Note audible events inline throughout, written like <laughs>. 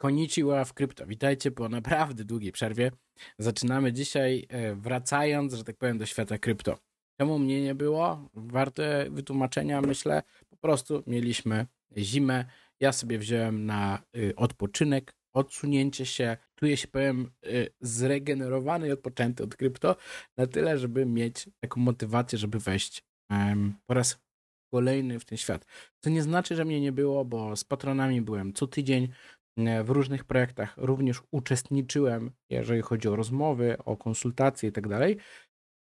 Konichiła w krypto. Witajcie po naprawdę długiej przerwie. Zaczynamy dzisiaj e, wracając, że tak powiem, do świata krypto. Czemu mnie nie było? Warte wytłumaczenia, myślę. Po prostu mieliśmy zimę. Ja sobie wziąłem na y, odpoczynek, odsunięcie się. Czuję się, powiem, y, zregenerowany i odpoczęty od krypto na tyle, żeby mieć taką motywację, żeby wejść po raz kolejny w ten świat. To nie znaczy, że mnie nie było, bo z patronami byłem co tydzień, w różnych projektach również uczestniczyłem, jeżeli chodzi o rozmowy, o konsultacje i tak dalej.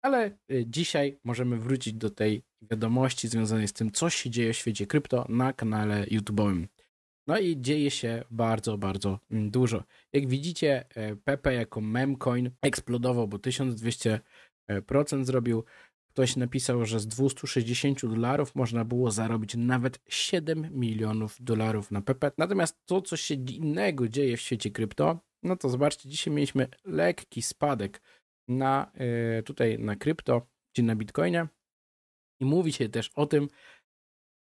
Ale y, dzisiaj możemy wrócić do tej wiadomości związanej z tym, co się dzieje w świecie krypto na kanale YouTube'owym. No i dzieje się bardzo, bardzo dużo. Jak widzicie, e, Pepe jako memcoin eksplodował, bo 1200% e, zrobił. Ktoś napisał, że z 260 dolarów można było zarobić nawet 7 milionów dolarów na PP. Natomiast to, co się innego dzieje w świecie krypto, no to zobaczcie, dzisiaj mieliśmy lekki spadek na, e, tutaj na krypto, czy na bitcoinie. I mówi się też o tym,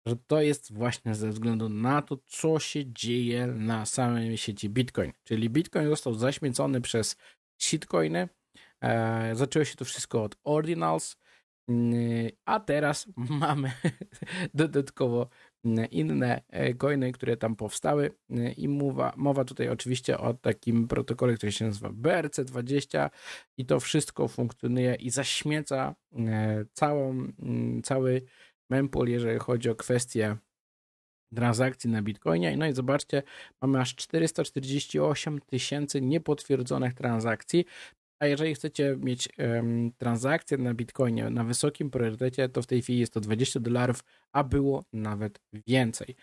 że to jest właśnie ze względu na to, co się dzieje na samej sieci Bitcoin. Czyli Bitcoin został zaśmiecony przez shitcoiny. E, zaczęło się to wszystko od Ordinals. A teraz <laughs> mamy dodatkowo inne e, coiny, które tam powstały e, i mowa, mowa tutaj oczywiście o takim protokole, który się nazywa BRC20 i to wszystko funkcjonuje i zaśmieca e, całą, mm, cały mempool, jeżeli chodzi o kwestię transakcji na Bitcoinie. No i zobaczcie, mamy aż 448 tysięcy niepotwierdzonych transakcji, a jeżeli chcecie mieć um, transakcję na Bitcoinie na wysokim priorytecie, to w tej chwili jest to 20 dolarów, a było nawet więcej.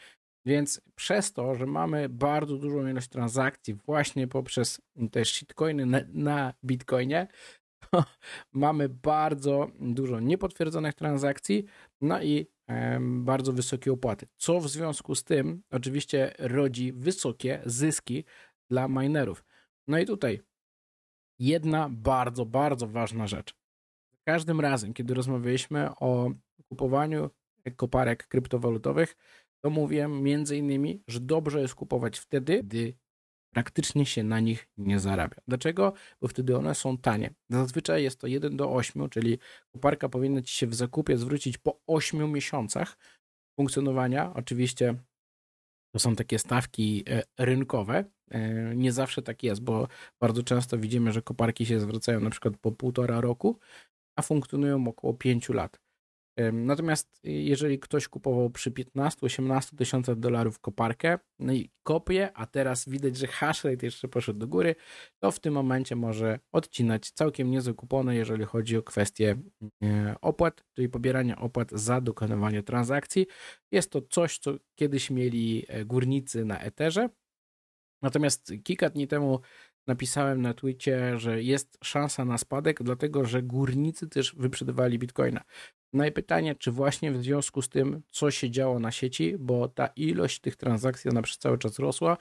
Więc przez to, że mamy bardzo dużą ilość transakcji właśnie poprzez te shitcoiny na, na Bitcoinie, <laughs> mamy bardzo dużo niepotwierdzonych transakcji, no i um, bardzo wysokie opłaty. Co w związku z tym oczywiście rodzi wysokie zyski dla minerów. No i tutaj jedna bardzo, bardzo ważna rzecz. Za każdym razem, kiedy rozmawialiśmy o kupowaniu koparek kryptowalutowych, to mówiłem między innymi, że dobrze jest kupować wtedy, gdy praktycznie się na nich nie zarabia. Dlaczego? Bo wtedy one są tanie. Zazwyczaj jest to 1 do 8, czyli koparka powinna ci się w zakupie zwrócić po 8 miesiącach funkcjonowania. Oczywiście to są takie stawki e, rynkowe, E, nie zawsze tak jest, bo bardzo często widzimy, że koparki się zwracają na przykład po półtora roku, a funkcjonują około 5 lat. Natomiast e, jeżeli ktoś kupował przy 15-18 tysiącach dolarów koparkę, no i kopie, a teraz widać, że hash rate jeszcze poszedł do góry, to w tym momencie może odcinać całkiem niezłe kupony, jeżeli chodzi o kwestię e, opłat, czyli pobierania opłat za dokonywanie transakcji. Jest to coś, co kiedyś mieli górnicy na Eterze, Natomiast kilka dni temu napisałem na Twitcie, że jest szansa na spadek, dlatego że górnicy też wyprzedawali bitcoina. No i pytanie, czy właśnie w związku z tym, co się działo na sieci, bo ta ilość tych transakcji ona przez cały czas rosła,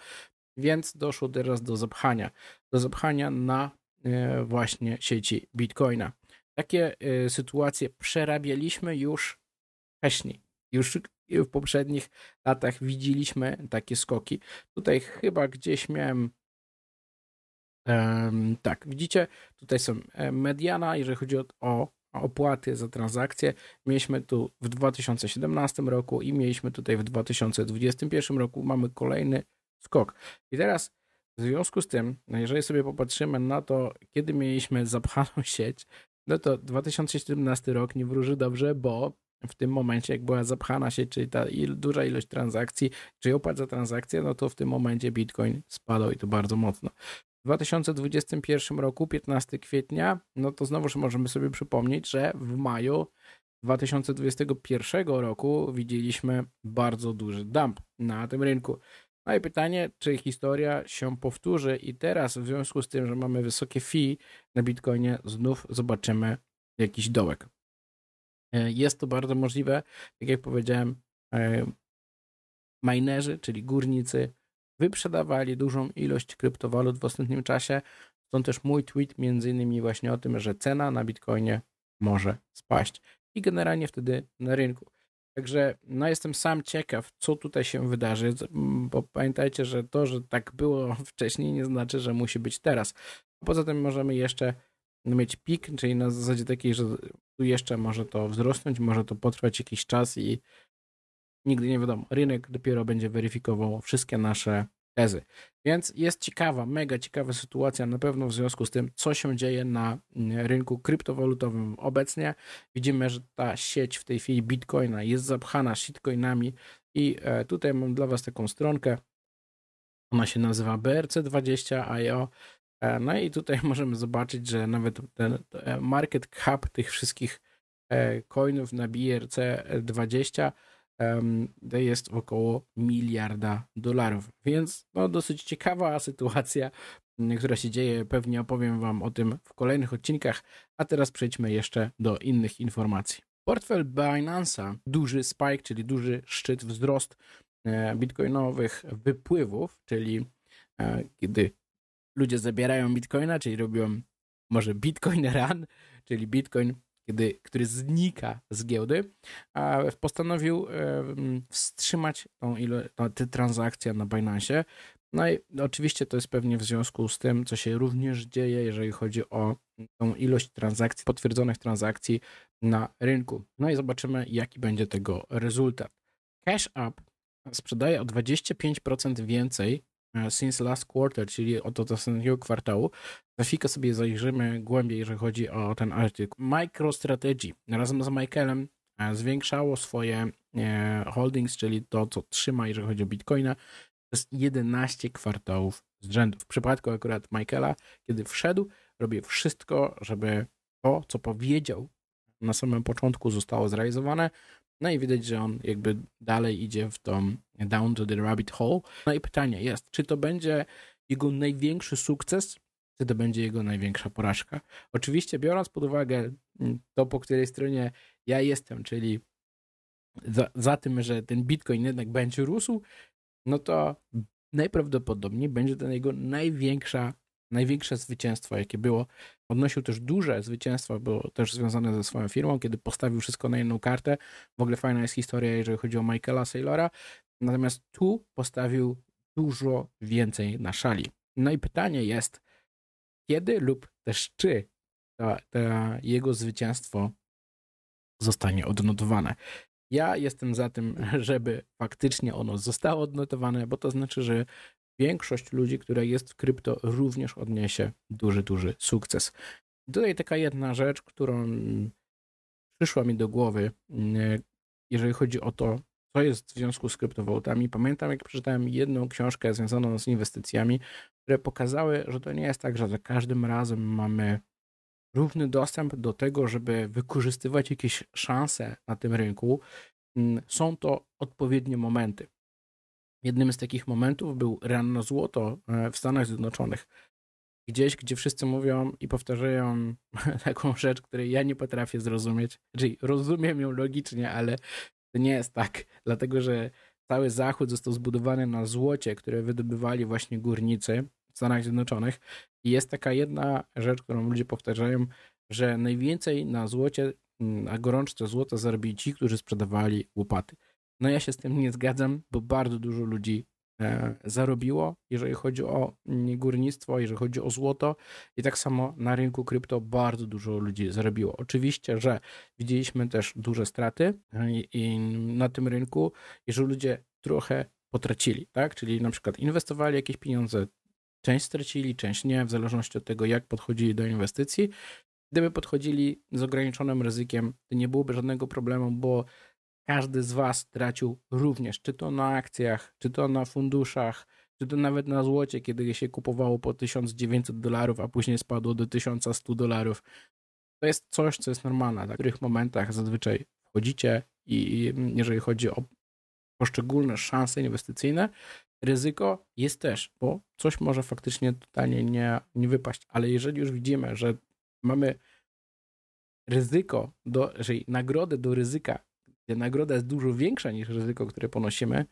więc doszło teraz do zapchania. Do zapchania na e, właśnie sieci bitcoina. Takie e, sytuacje przerabialiśmy już wcześniej. Już w poprzednich latach widzieliśmy takie skoki. Tutaj chyba gdzieś miałem tak, widzicie, tutaj są e, mediana, jeżeli chodzi o, o, opłaty za transakcje. Mieliśmy tu w 2017 roku i mieliśmy tutaj w 2021 roku. Mamy kolejny skok. I teraz w związku z tym, no jeżeli sobie popatrzymy na to, kiedy mieliśmy zapchaną <laughs> sieć, no to 2017 rok nie wróży dobrze, bo w tym momencie, jak była zapchana się, czyli ta il, duża ilość transakcji, czyli opłat za transakcję, no to w tym momencie Bitcoin spadał i to bardzo mocno. W 2021 roku, 15 kwietnia, no to znowuż możemy sobie przypomnieć, że w maju 2021 roku widzieliśmy bardzo duży dump na tym rynku. No i pytanie, czy historia się powtórzy i teraz w związku z tym, że mamy wysokie fee na Bitcoinie, znów zobaczymy jakiś dołek. E, jest to bardzo możliwe. Tak jak powiedziałem, e, minerzy, czyli górnicy, wyprzedawali dużą ilość kryptowalut w ostatnim czasie. Stąd też mój tweet między innymi właśnie o tym, że cena na Bitcoinie może spaść i generalnie wtedy na rynku. Także no jestem sam ciekaw, co tutaj się wydarzy, bo pamiętajcie, że to, że tak było <laughs> wcześniej, nie znaczy, że musi być teraz. Poza tym możemy jeszcze mieć pik, czyli na zasadzie takiej, że tu jeszcze może to wzrosnąć, może to potrwać jakiś czas i nigdy nie wiadomo. Rynek dopiero będzie weryfikował wszystkie nasze tezy. Więc jest ciekawa, mega ciekawa sytuacja na pewno w związku z tym, co się dzieje na mm, rynku kryptowalutowym obecnie. Widzimy, że ta sieć w tej chwili bitcoina jest zapchana shitcoinami i e, tutaj mam dla Was taką stronkę. Ona się nazywa BRC20.io E, no i tutaj <laughs> możemy zobaczyć, że nawet ten e, market cap tych wszystkich e, coinów na BRC20 jest około miliarda dolarów. Więc no, dosyć ciekawa sytuacja, która się dzieje. Pewnie opowiem Wam o tym w kolejnych odcinkach. A teraz przejdźmy jeszcze do innych informacji. Portfel Binance'a, duży spike, czyli duży szczyt, wzrost bitcoinowych wypływów, czyli kiedy ludzie zabierają bitcoina, czyli robią może bitcoin <laughs> run, czyli bitcoin, kiedy, który znika z giełdy, a postanowił e, wstrzymać tą, ilo, tą tę transakcję na Binance. No i oczywiście to jest pewnie w związku z tym, co się również dzieje, jeżeli chodzi o tą ilość transakcji, potwierdzonych transakcji na rynku. No i zobaczymy, jaki będzie tego rezultat. Cash App sprzedaje o 25% więcej E, since Last Quarter, czyli od ostatniego kwartału. Za chwilkę sobie zajrzymy głębiej, jeżeli chodzi o ten artykuł. MicroStrategy razem z Michaelem e, zwiększało swoje e, holdings, czyli to, co trzyma, jeżeli chodzi o Bitcoina, przez 11 kwartałów z rzędu. W przypadku akurat Michaela, kiedy wszedł, robię wszystko, żeby to, co powiedział na samym początku zostało zrealizowane. No i widać, że on jakby dalej idzie w tą down to the rabbit hole. No i pytanie jest, czy to będzie jego największy sukces, czy to będzie jego największa porażka? Oczywiście biorąc pod uwagę mm, to, po której stronie ja jestem, czyli za, za tym, że ten bitcoin jednak będzie rósł, no to najprawdopodobniej będzie to jego największa największe zwycięstwo, jakie było. Odnosił też duże zwycięstwo było też związane ze swoją firmą, kiedy postawił wszystko na jedną kartę. W ogóle fajna jest historia, jeżeli chodzi o Michaela Saylora. Natomiast tu postawił dużo więcej na szali. No i pytanie jest, kiedy lub też czy to jego zwycięstwo zostanie odnotowane. Ja jestem za tym, <laughs> żeby faktycznie ono zostało odnotowane, bo to znaczy, że większość ludzi, która jest w krypto, również odniesie duży, duży sukces. Tutaj taka jedna rzecz, którą przyszła mi do głowy, mm, jeżeli chodzi o to, co jest w związku z kryptowalutami. Pamiętam, jak przeczytałem jedną książkę związaną z inwestycjami, które pokazały, że to nie jest tak, że za każdym razem mamy równy dostęp do tego, żeby wykorzystywać jakieś szanse na tym rynku. Mm, są to odpowiednie momenty. Jednym z takich momentów był ranno złoto e, w Stanach Zjednoczonych. Gdzieś, gdzie wszyscy mówią i powtarzają <laughs> taką rzecz, której ja nie potrafię zrozumieć. Czyli rozumiem ją logicznie, ale to nie jest tak, dlatego że cały zachód został zbudowany na złocie, które wydobywali właśnie górnicy w Stanach Zjednoczonych. I jest taka jedna rzecz, którą ludzie powtarzają, że najwięcej na złocie, na gorączce złota zarobili ci, którzy sprzedawali łopaty. No ja się z tym nie zgadzam, bo bardzo dużo ludzi e, zarobiło, jeżeli chodzi o górnictwo, jeżeli chodzi o złoto i tak samo na rynku krypto bardzo dużo ludzi zarobiło. Oczywiście, że widzieliśmy też duże straty e, na tym rynku i że ludzie trochę potracili, tak? Czyli na przykład inwestowali jakieś pieniądze, część stracili, część nie, w zależności od tego, jak podchodzili do inwestycji. Gdyby podchodzili z ograniczonym ryzykiem, to nie byłoby żadnego problemu, bo każdy z Was tracił również, czy to na akcjach, czy to na funduszach, czy to nawet na złocie, kiedy się kupowało po 1900 dolarów, a później spadło do 1100 dolarów. To jest coś, co jest normalne, na których momentach zazwyczaj wchodzicie i jeżeli chodzi o poszczególne szanse inwestycyjne, ryzyko jest też, bo coś może faktycznie totalnie nie, nie wypaść, ale jeżeli już widzimy, że mamy ryzyko, do, czyli nagrodę do ryzyka nagroda jest dużo większa niż ryzyko, które ponosimy.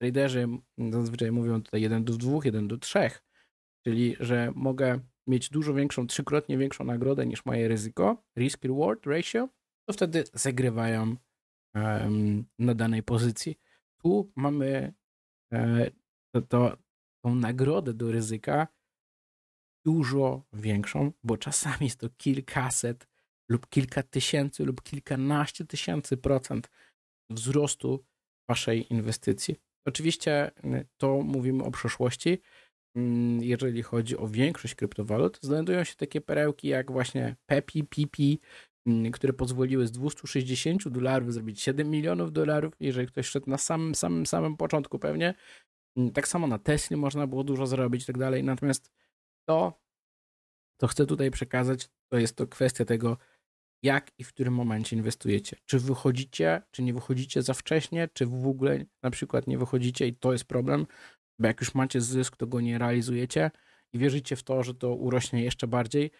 Traderzy zazwyczaj mówią tutaj 1 do 2, 1 do 3, czyli że mogę mieć dużo większą, trzykrotnie większą nagrodę niż moje ryzyko, risk-reward ratio, to wtedy zagrywają um, na danej pozycji. Tu mamy e, to, to, tą nagrodę do ryzyka dużo większą, bo czasami jest to kilkaset lub kilka tysięcy lub kilkanaście tysięcy procent wzrostu waszej inwestycji. Oczywiście y, to mówimy o przeszłości. Mm, jeżeli chodzi o większość kryptowalut, znajdują się takie perełki jak właśnie Pepi, Pipi, mm, które pozwoliły z 260 dolarów zrobić 7 milionów dolarów, jeżeli ktoś szedł na samym, samym, samym początku pewnie. Mm, tak samo na Tesli można było dużo zrobić i tak dalej. Natomiast to, co chcę tutaj przekazać, to jest to kwestia tego, jak i w którym momencie inwestujecie. Czy wychodzicie, czy nie wychodzicie za wcześnie, czy w ogóle na przykład nie wychodzicie i to jest problem, bo jak już macie zysk, to go nie realizujecie i wierzycie w to, że to urośnie jeszcze bardziej.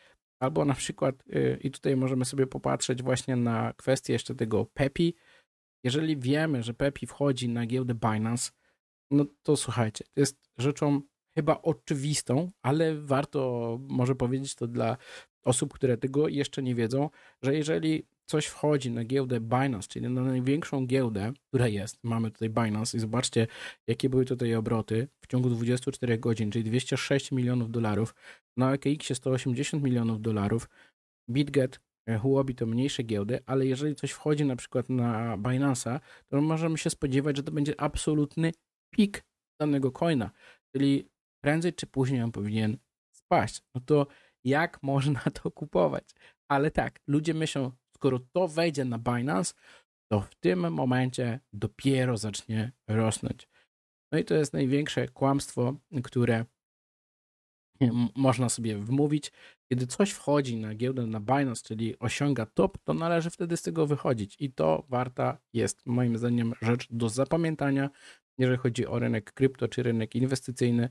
Albo na przykład, y, i tutaj możemy sobie popatrzeć właśnie na kwestię jeszcze tego PEPI. Jeżeli wiemy, że PEPI wchodzi na giełdę Binance, no to słuchajcie, to jest rzeczą chyba oczywistą, ale warto może powiedzieć to dla osób, które tego jeszcze nie wiedzą, że jeżeli coś wchodzi na giełdę Binance, czyli na największą giełdę, która jest, mamy tutaj Binance i zobaczcie, jakie były tutaj obroty w ciągu 24 godzin, czyli 206 milionów dolarów, na OKX 180 milionów dolarów, BitGet, e, Huobi to mniejsze giełdy, ale jeżeli coś wchodzi na przykład na Binance'a, to możemy się spodziewać, że to będzie absolutny pik danego coina, czyli prędzej czy później on powinien spaść. No to jak <laughs> można to kupować. Ale tak, ludzie myślą, skoro to wejdzie na Binance, to w tym momencie dopiero zacznie rosnąć. No i to jest największe kłamstwo, które można sobie wmówić. Kiedy coś wchodzi na giełdę na Binance, czyli osiąga top, to należy wtedy z tego wychodzić i to warta jest moim zdaniem rzecz do zapamiętania, jeżeli chodzi o rynek krypto czy rynek inwestycyjny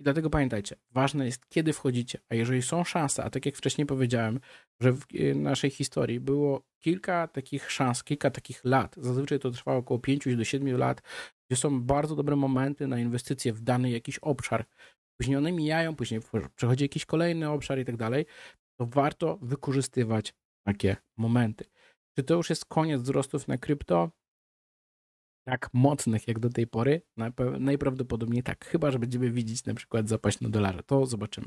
i dlatego pamiętajcie, ważne jest, kiedy wchodzicie. A jeżeli są szanse, a tak jak wcześniej powiedziałem, że w e, naszej historii było kilka takich szans, kilka takich lat, zazwyczaj to trwało około 5 do 7 lat, gdzie są bardzo dobre momenty na inwestycje w dany jakiś obszar. Później one mijają, później przechodzi jakiś kolejny obszar i tak dalej. To warto wykorzystywać takie momenty. Czy to już jest koniec wzrostów na krypto? tak mocnych jak do tej pory? Najprawdopodobniej tak, chyba że będziemy widzieć na przykład zapaść na dolarze. To zobaczymy.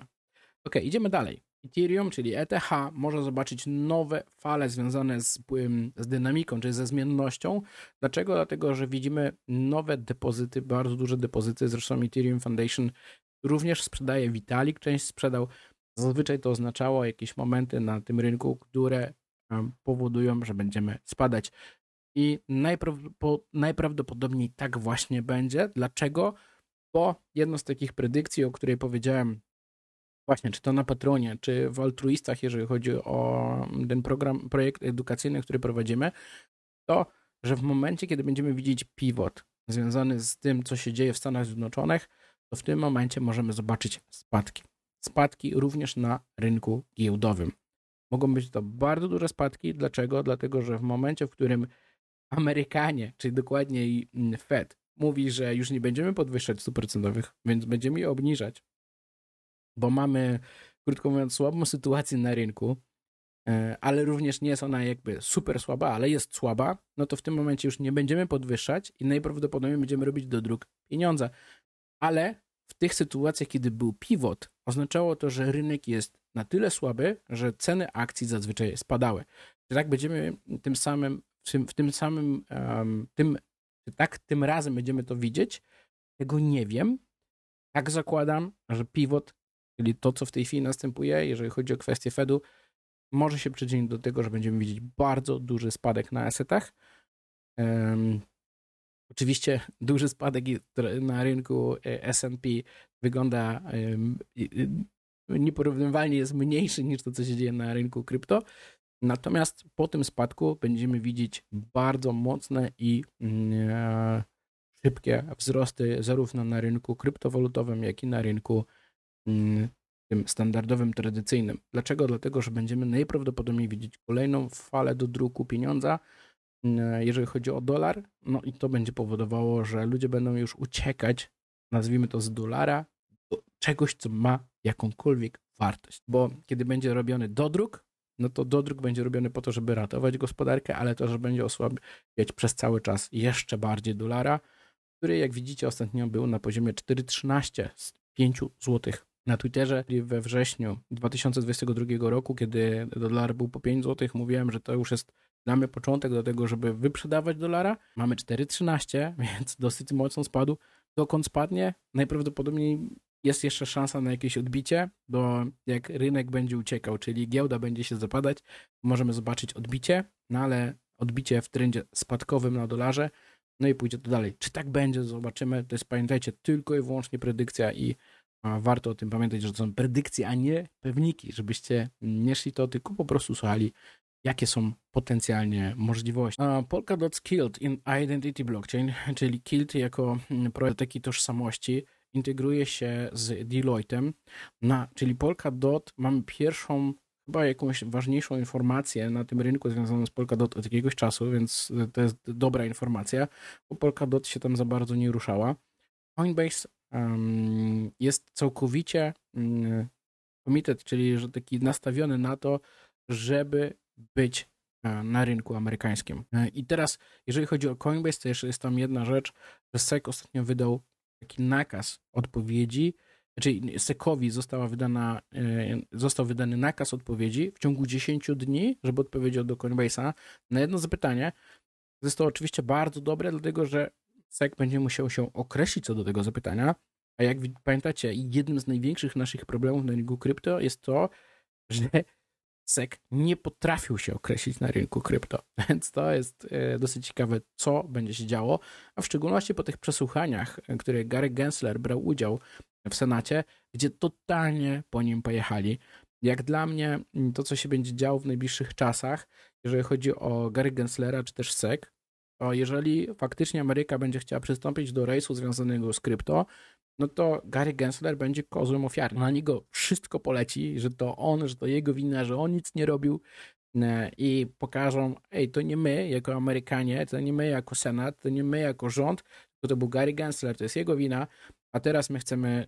Ok, idziemy dalej. Ethereum, czyli ETH, może zobaczyć nowe fale związane z, z dynamiką, czyli ze zmiennością. Dlaczego? Dlatego, że widzimy nowe depozyty, bardzo duże depozyty. Zresztą Ethereum Foundation również sprzedaje Vitalik, część sprzedał. Zazwyczaj to oznaczało jakieś momenty na tym rynku, które powodują, że będziemy spadać i najprawdopodobniej tak właśnie będzie. Dlaczego? Bo jedną z takich predykcji, o której powiedziałem właśnie, czy to na Patronie, czy w altruistach, jeżeli chodzi o ten program, projekt edukacyjny, który prowadzimy, to, że w momencie, kiedy będziemy widzieć pivot związany z tym, co się dzieje w Stanach Zjednoczonych, to w tym momencie możemy zobaczyć spadki. Spadki również na rynku giełdowym. Mogą być to bardzo duże spadki. Dlaczego? Dlatego, że w momencie, w którym Amerykanie, czyli dokładniej mm, Fed, mówi, że już nie będziemy podwyższać stóp procentowych, więc będziemy je obniżać, bo mamy, krótko mówiąc, słabą sytuację na rynku, e, ale również nie jest ona jakby super słaba, ale jest słaba, no to w tym momencie już nie będziemy podwyższać i najprawdopodobniej będziemy robić do dróg pieniądza. Ale w tych sytuacjach, kiedy był pivot, oznaczało to, że rynek jest na tyle słaby, że ceny akcji zazwyczaj spadały. Czy tak będziemy tym samym w tym samym, tym, tak tym razem będziemy to widzieć, tego nie wiem. Tak zakładam, że pivot, czyli to, co w tej chwili następuje, jeżeli chodzi o kwestię Fedu, może się przyczynić do tego, że będziemy widzieć bardzo duży spadek na assetach. Um, oczywiście duży spadek na rynku e, S&P wygląda nieporównywalnie jest mniejszy niż to, co się dzieje na rynku krypto, Natomiast po tym spadku będziemy widzieć bardzo mocne i mm, e, szybkie wzrosty zarówno na rynku kryptowalutowym, jak i na rynku mm, tym standardowym, tradycyjnym. Dlaczego? Dlatego, że będziemy najprawdopodobniej widzieć kolejną falę do druku pieniądza, mm, e, jeżeli chodzi o dolar, no i to będzie powodowało, że ludzie będą już uciekać, nazwijmy to z dolara, do czegoś, co ma jakąkolwiek wartość, bo kiedy będzie robiony dodruk, no to dodruk będzie robiony po to, żeby ratować gospodarkę, ale to że będzie osłabiać przez cały czas jeszcze bardziej dolara, który jak widzicie ostatnio był na poziomie 4,13 z 5 zł. Na Twitterze we wrześniu 2022 roku, kiedy dolar był po 5 zł, mówiłem, że to już jest damy początek do tego, żeby wyprzedawać dolara. Mamy 4,13, więc dosyć mocno spadł. Dokąd spadnie? Najprawdopodobniej jest jeszcze szansa na jakieś odbicie, bo jak rynek będzie uciekał, czyli giełda będzie się zapadać, możemy zobaczyć odbicie, no ale odbicie w trendzie spadkowym na dolarze, no i pójdzie to dalej. Czy tak będzie, zobaczymy. To jest, pamiętajcie, tylko i wyłącznie predykcja i warto o tym pamiętać, że to są predykcje, a nie pewniki, żebyście nie szli to, tylko po prostu słuchali, jakie są potencjalnie możliwości. Polkadot Skilled in Identity Blockchain, czyli Kilt jako mm, projekt takiej tożsamości, integruje się z Deloitte'em, na, czyli Polkadot mamy pierwszą chyba jakąś ważniejszą informację na tym rynku związaną z Polkadot od jakiegoś czasu, więc to jest dobra informacja, bo Polkadot się tam za bardzo nie ruszała. Coinbase um, jest całkowicie um, czyli że taki nastawiony na to, żeby być e, na rynku amerykańskim. E, I teraz, jeżeli chodzi o Coinbase, to jeszcze jest tam jedna rzecz, że SEC ostatnio wydał taki nakaz odpowiedzi, czyli znaczy, Sekowi została wydana, e, został wydany nakaz odpowiedzi w ciągu 10 dni, żeby odpowiedział do Coinbase'a na jedno zapytanie. Jest to oczywiście bardzo dobre, dlatego że SEC będzie musiał się określić co do tego zapytania, a jak pamiętacie, jednym z największych naszych problemów na rynku krypto jest to, że SEC nie potrafił się określić na rynku krypto. <laughs> Więc to jest e, dosyć ciekawe, co będzie się działo, a w szczególności po tych przesłuchaniach, e, które Gary Gensler brał udział w Senacie, gdzie totalnie po nim pojechali. Jak dla mnie, mm, to co się będzie działo w najbliższych czasach, jeżeli chodzi o Gary Genslera czy też SEC, to jeżeli faktycznie Ameryka będzie chciała przystąpić do rejsu związanego z krypto, no to Gary Gensler będzie kozłem ofiarnym. Na niego wszystko poleci, że to on, że to jego wina, że on nic nie robił e, i pokażą, ej, to nie my jako Amerykanie, to nie my jako Senat, to nie my jako rząd, to, to był Gary Gensler, to jest jego wina, a teraz my chcemy,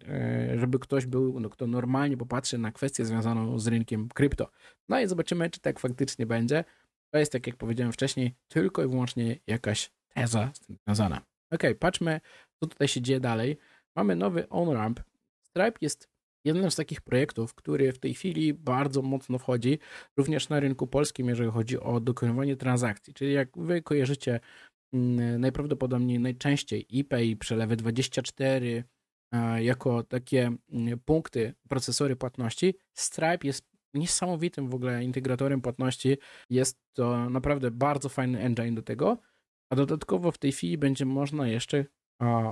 e, żeby ktoś był, no, kto normalnie popatrzy na kwestię związaną z rynkiem krypto. No i zobaczymy, czy tak faktycznie będzie. To jest, tak jak powiedziałem wcześniej, tylko i wyłącznie jakaś teza z tym związana. Okej, okay, patrzmy, co tutaj się dzieje dalej mamy nowy on-ramp. Stripe jest jednym z takich projektów, który w tej chwili bardzo mocno wchodzi, również na rynku polskim, jeżeli chodzi o dokonywanie transakcji. Czyli jak wy kojarzycie mm, najprawdopodobniej najczęściej ePay, przelewy 24 e, jako takie mm, punkty, procesory płatności, Stripe jest niesamowitym w ogóle integratorem płatności. Jest to naprawdę bardzo fajny engine do tego. A dodatkowo w tej chwili będzie można jeszcze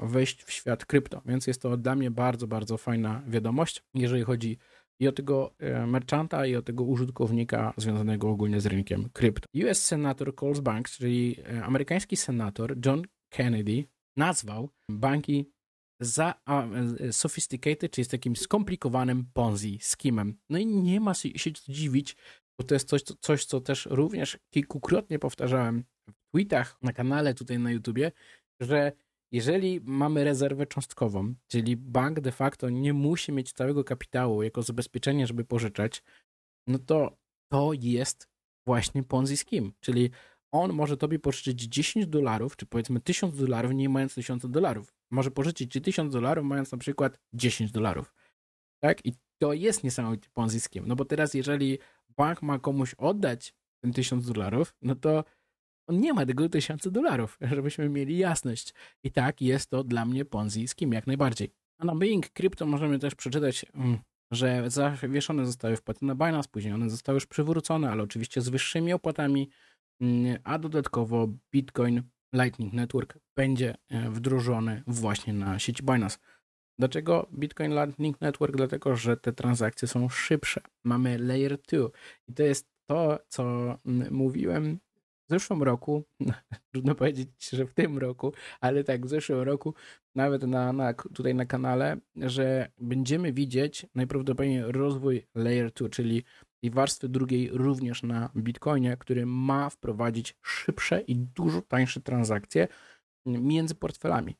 wejść w świat krypto. Więc jest to dla mnie bardzo, bardzo fajna wiadomość, jeżeli chodzi i o tego e, merchanta, i o tego użytkownika związanego ogólnie z rynkiem krypto. US Senator Coles Banks, czyli e, amerykański senator John Kennedy, nazwał banki za e, sophisticated, czyli z takim skomplikowanym Ponzi skimem. No i nie ma się dziwić, bo to jest coś, coś, co też również kilkukrotnie powtarzałem w tweetach na kanale tutaj na YouTubie, że jeżeli mamy rezerwę cząstkową, czyli bank de facto nie musi mieć całego kapitału jako zabezpieczenie, żeby pożyczać, no to to jest właśnie Ponzi Scheme, czyli on może tobie pożyczyć 10 dolarów, czy powiedzmy 1000 dolarów, nie mając 1000 dolarów. Może pożyczyć ci 1000 dolarów, mając na przykład 10 dolarów. Tak? I to jest Ponzi Scheme. No bo teraz, jeżeli bank ma komuś oddać ten 1000 dolarów, no to on nie ma tego tysiąca dolarów, <laughs> żebyśmy mieli jasność. I tak jest to dla mnie Ponzi jak najbardziej. A na Being Crypto możemy też przeczytać, mm, że zawieszone zostały wpłaty na Binance, później one zostały już przywrócone, ale oczywiście z wyższymi opłatami, mm, a dodatkowo Bitcoin Lightning Network będzie e, wdrożony właśnie na sieć Binance. Dlaczego Bitcoin Lightning Network? Dlatego, że te transakcje są szybsze. Mamy layer 2 i to jest to, co mm, mówiłem zeszłym roku, <laughs> trudno powiedzieć, że w tym roku, ale tak w zeszłym roku, nawet na, na, tutaj na kanale, że będziemy widzieć najprawdopodobniej rozwój Layer 2, czyli i warstwy drugiej również na Bitcoinie, który ma wprowadzić szybsze i dużo tańsze transakcje między portfelami.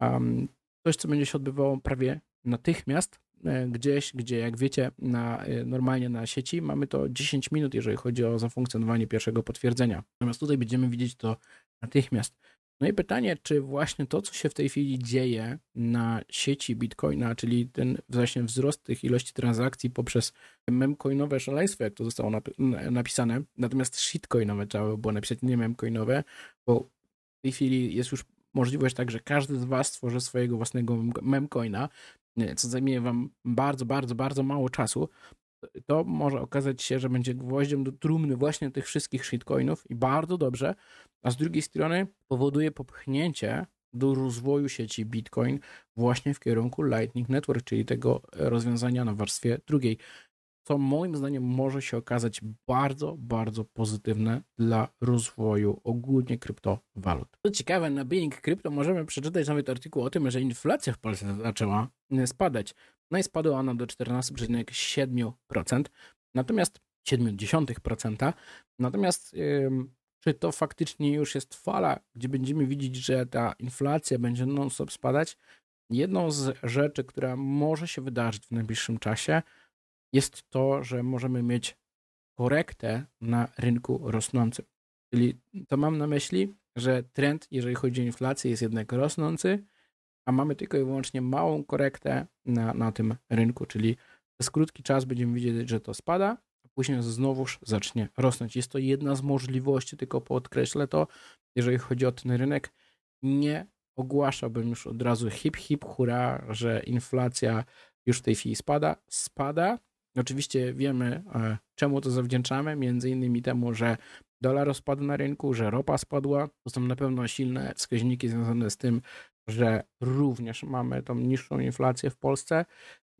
Um, coś, co będzie się odbywało prawie natychmiast e, gdzieś, gdzie jak wiecie, na, e, normalnie na sieci mamy to 10 minut, jeżeli chodzi o zafunkcjonowanie pierwszego potwierdzenia. Natomiast tutaj będziemy widzieć to natychmiast. No i pytanie, czy właśnie to, co się w tej chwili dzieje na sieci Bitcoina, czyli ten właśnie wzrost tych ilości transakcji poprzez memcoinowe szaleństwo, jak to zostało napisane, natomiast shitcoinowe trzeba by było napisać, nie memcoinowe, bo w tej chwili jest już możliwość tak, że każdy z Was stworzy swojego własnego memcoina, co zajmie wam bardzo, bardzo, bardzo mało czasu, to może okazać się, że będzie gwoździem do trumny właśnie tych wszystkich shitcoinów i bardzo dobrze, a z drugiej strony powoduje popchnięcie do rozwoju sieci Bitcoin właśnie w kierunku Lightning Network, czyli tego rozwiązania na warstwie drugiej co moim zdaniem może się okazać bardzo, bardzo pozytywne dla rozwoju ogólnie kryptowalut. Co ciekawe, na Being Crypto możemy przeczytać nawet artykuł o tym, że inflacja w Polsce zaczęła e, spadać. No i spadła ona do 14,7%, natomiast 0,7%. Natomiast czy to faktycznie już jest fala, gdzie będziemy widzieć, że ta inflacja będzie non-stop spadać? Jedną z rzeczy, która może się wydarzyć w najbliższym czasie, jest to, że możemy mieć korektę na rynku rosnącym. Czyli to mam na myśli, że trend, jeżeli chodzi o inflację, jest jednak rosnący, a mamy tylko i wyłącznie małą korektę na, na tym rynku, czyli przez krótki czas będziemy widzieć, że to spada, a później znowuż zacznie rosnąć. Jest to jedna z możliwości, tylko podkreślę to, jeżeli chodzi o ten rynek, nie ogłaszałbym już od razu hip hip hura, że inflacja już w tej chwili spada. Spada, Oczywiście wiemy, e, czemu to zawdzięczamy, między innymi temu, że dolar spadł na rynku, że ropa spadła. To są na pewno silne wskaźniki związane z tym, że również mamy tą niższą inflację w Polsce.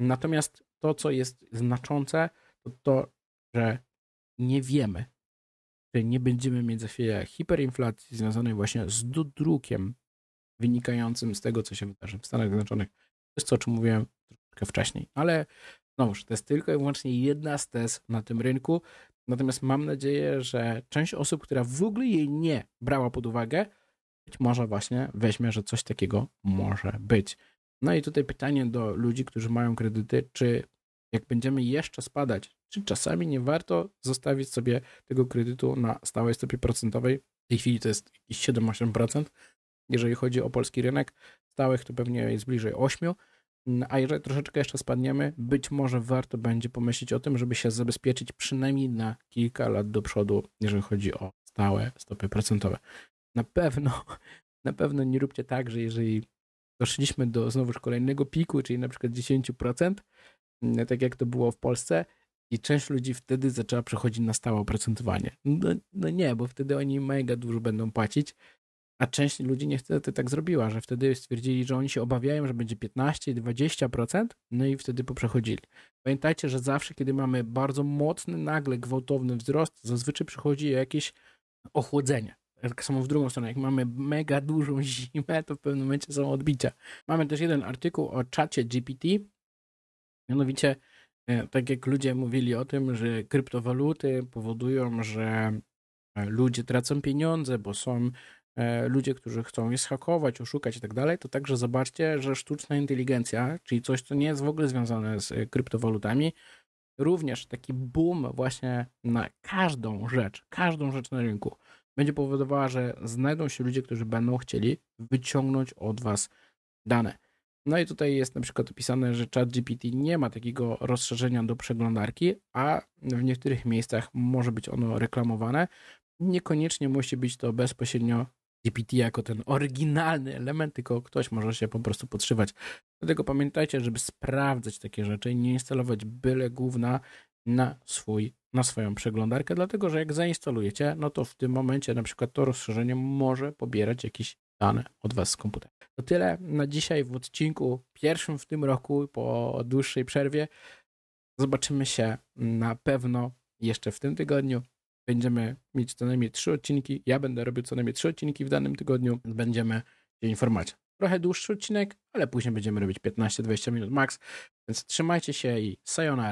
Natomiast to, co jest znaczące, to to, że nie wiemy, czy nie będziemy mieć za chwilę hiperinflacji związanej właśnie z dodrukiem wynikającym z tego, co się wydarzy w Stanach Zjednoczonych. To jest to, o czym mówiłem troszkę wcześniej, ale Znowuż, to jest tylko i wyłącznie jedna z tez na tym rynku. Natomiast mam nadzieję, że część osób, która w ogóle jej nie brała pod uwagę, być może właśnie weźmie, że coś takiego może być. No i tutaj pytanie do ludzi, którzy mają kredyty, czy jak będziemy jeszcze spadać, czy czasami nie warto zostawić sobie tego kredytu na stałej stopie procentowej? W tej chwili to jest 7-8%. Jeżeli chodzi o polski rynek, stałych to pewnie jest bliżej 8%. A jeżeli troszeczkę jeszcze spadniemy, być może warto będzie pomyśleć o tym, żeby się zabezpieczyć przynajmniej na kilka lat do przodu, jeżeli chodzi o stałe stopy procentowe. Na pewno, <laughs> na pewno nie róbcie tak, że jeżeli doszliśmy do znowuż kolejnego piku, czyli na przykład 10%, mm, tak jak to było w Polsce, i część ludzi wtedy zaczęła przechodzić na stałe oprocentowanie. No, no, nie, bo wtedy oni mega dużo będą płacić, a część ludzi niestety tak zrobiła, że wtedy stwierdzili, że oni się obawiają, że będzie 15-20%, no i wtedy poprzechodzili. Pamiętajcie, że zawsze, kiedy mamy bardzo mocny, nagle gwałtowny wzrost, zazwyczaj przychodzi jakieś ochłodzenie. Tak samo w drugą stronę, jak mamy mega dużą zimę, to w pewnym momencie są odbicia. Mamy też jeden artykuł o czacie GPT, mianowicie e, tak jak ludzie mówili o tym, że kryptowaluty powodują, że e, ludzie tracą pieniądze, bo są E, ludzie, którzy chcą je schakować, oszukać i tak dalej, to także zobaczcie, że sztuczna inteligencja, czyli coś, co nie jest w ogóle związane z e, kryptowalutami, również taki boom właśnie na każdą rzecz, każdą rzecz na rynku będzie powodowała, że znajdą się ludzie, którzy będą chcieli wyciągnąć od was dane. No i tutaj jest na przykład opisane, że ChatGPT nie ma takiego rozszerzenia do przeglądarki, a w niektórych miejscach może być ono reklamowane. Niekoniecznie musi być to bezpośrednio GPT jako ten oryginalny element, tylko ktoś może się po prostu podszywać. Dlatego pamiętajcie, żeby sprawdzać takie rzeczy i nie instalować byle główna na, swój, na swoją przeglądarkę, dlatego że jak zainstalujecie, no to w tym momencie na przykład to rozszerzenie może pobierać jakieś dane od Was z komputera. To tyle na dzisiaj w odcinku pierwszym w tym roku po dłuższej przerwie. Zobaczymy się na pewno jeszcze w tym tygodniu. Będziemy mieć co najmniej trzy odcinki. Ja będę robił co najmniej trzy odcinki w danym tygodniu. Będziemy się informować. Trochę dłuższy odcinek, ale później będziemy robić 15-20 minut max. Więc trzymajcie się i sayonara.